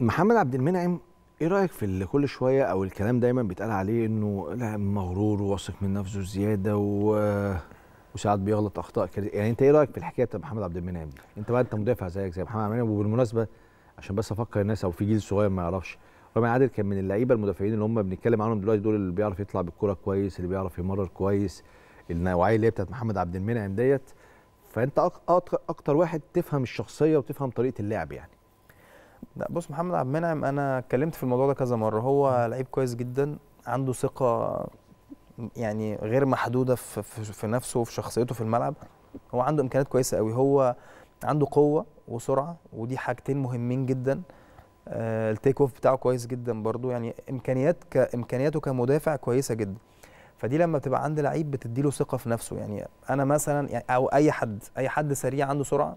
محمد عبد المنعم ايه رايك في اللي كل شويه او الكلام دايما بيتقال عليه انه لاعب مغرور وواثق من نفسه زياده و وساعات بيغلط اخطاء كده يعني انت ايه رايك في الحكايه بتاع محمد عبد المنعم دي انت بقى انت مدافع زيك زي محمد عبد المنعم وبالمناسبه عشان بس افكر الناس او في جيل صغير ما يعرفش رامي عادل كان من اللعيبه المدافعين اللي هم بنتكلم عنهم دلوقتي دول اللي بيعرف يطلع بالكوره كويس اللي بيعرف يمرر كويس النوعيه اللي هي بتاعت محمد عبد المنعم ديت فانت اكتر واحد تفهم الشخصيه وتفهم طريقه اللعب يعني لا بص محمد عبد المنعم انا اتكلمت في الموضوع ده كذا مره هو لعيب كويس جدا عنده ثقه يعني غير محدوده في, في نفسه وفي شخصيته في الملعب هو عنده امكانيات كويسه قوي هو عنده قوه وسرعه ودي حاجتين مهمين جدا آه التيك اوف بتاعه كويس جدا برضو يعني امكانيات كامكانياته كمدافع كويسه جدا فدي لما بتبقى عند لعيب بتديله ثقه في نفسه يعني انا مثلا يعني او اي حد اي حد سريع عنده سرعه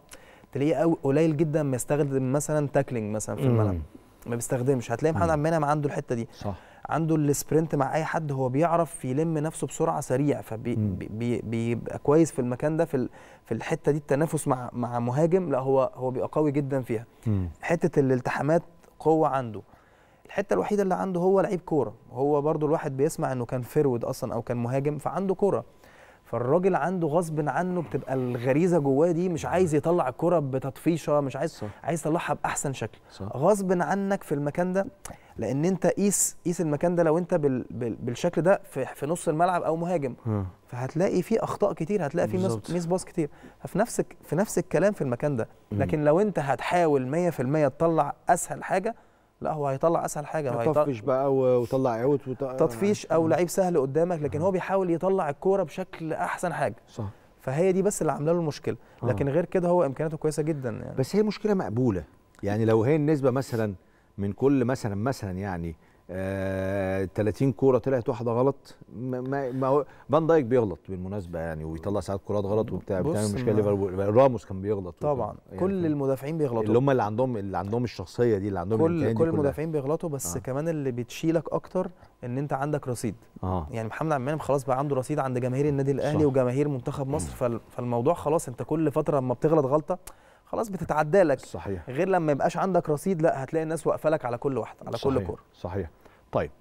تلاقيه قليل جدا ما يستخدم مثلا تاكلينج مثلا في الملعب ما بيستخدمش هتلاقي محمد عبد المنعم عنده الحته دي صح عنده السبرنت مع اي حد هو بيعرف يلم نفسه بسرعه سريع فبيبقى بي بي كويس في المكان ده في في الحته دي التنافس مع مع مهاجم لا هو هو بيبقى قوي جدا فيها مم. حته الالتحامات قوه عنده الحته الوحيده اللي عنده هو لعيب كوره هو برده الواحد بيسمع انه كان فيرود اصلا او كان مهاجم فعنده كوره فالراجل عنده غصب عنه بتبقى الغريزه جواه دي مش عايز يطلع الكره بتطفيشه مش عايز صح. عايز يطلعها باحسن شكل صح. غصب عنك في المكان ده لان انت قيس قيس المكان ده لو انت بال بال بالشكل ده في, في نص الملعب او مهاجم م. فهتلاقي فيه اخطاء كتير هتلاقي فيه ميس باص كتير ففي نفس في نفس الكلام في المكان ده لكن لو انت هتحاول 100% تطلع اسهل حاجه لا هو هيطلع اسهل حاجه هو تطفش بقى وطلع عود تطفيش او آه. لعيب سهل قدامك لكن آه. هو بيحاول يطلع الكوره بشكل احسن حاجه صح فهي دي بس اللي عامله له المشكله آه. لكن غير كده هو امكانياته كويسه جدا يعني بس هي مشكله مقبوله يعني لو هي النسبه مثلا من كل مثلا مثلا يعني آه 30 كوره طلعت واحده غلط ما ما فان دايك بيغلط بالمناسبه يعني ويطلع ساعات كرات غلط وبتاع بتعمل مشكله ليفربول راموس كان بيغلط طبعا يعني كل المدافعين بيغلطوا اللي هم اللي عندهم اللي عندهم الشخصيه دي اللي عندهم كل كل المدافعين بيغلطوا بس آه. كمان اللي بتشيلك اكتر ان انت عندك رصيد آه. يعني محمد عبد المنعم خلاص بقى عنده رصيد عند جماهير النادي الاهلي صح. وجماهير منتخب مصر فالموضوع خلاص انت كل فتره لما بتغلط غلطه خلاص بتتعدى لك صحيح غير لما يبقاش عندك رصيد لا هتلاقي الناس واقفه لك على كل واحده على صحيح. كل كوره صحيح طيب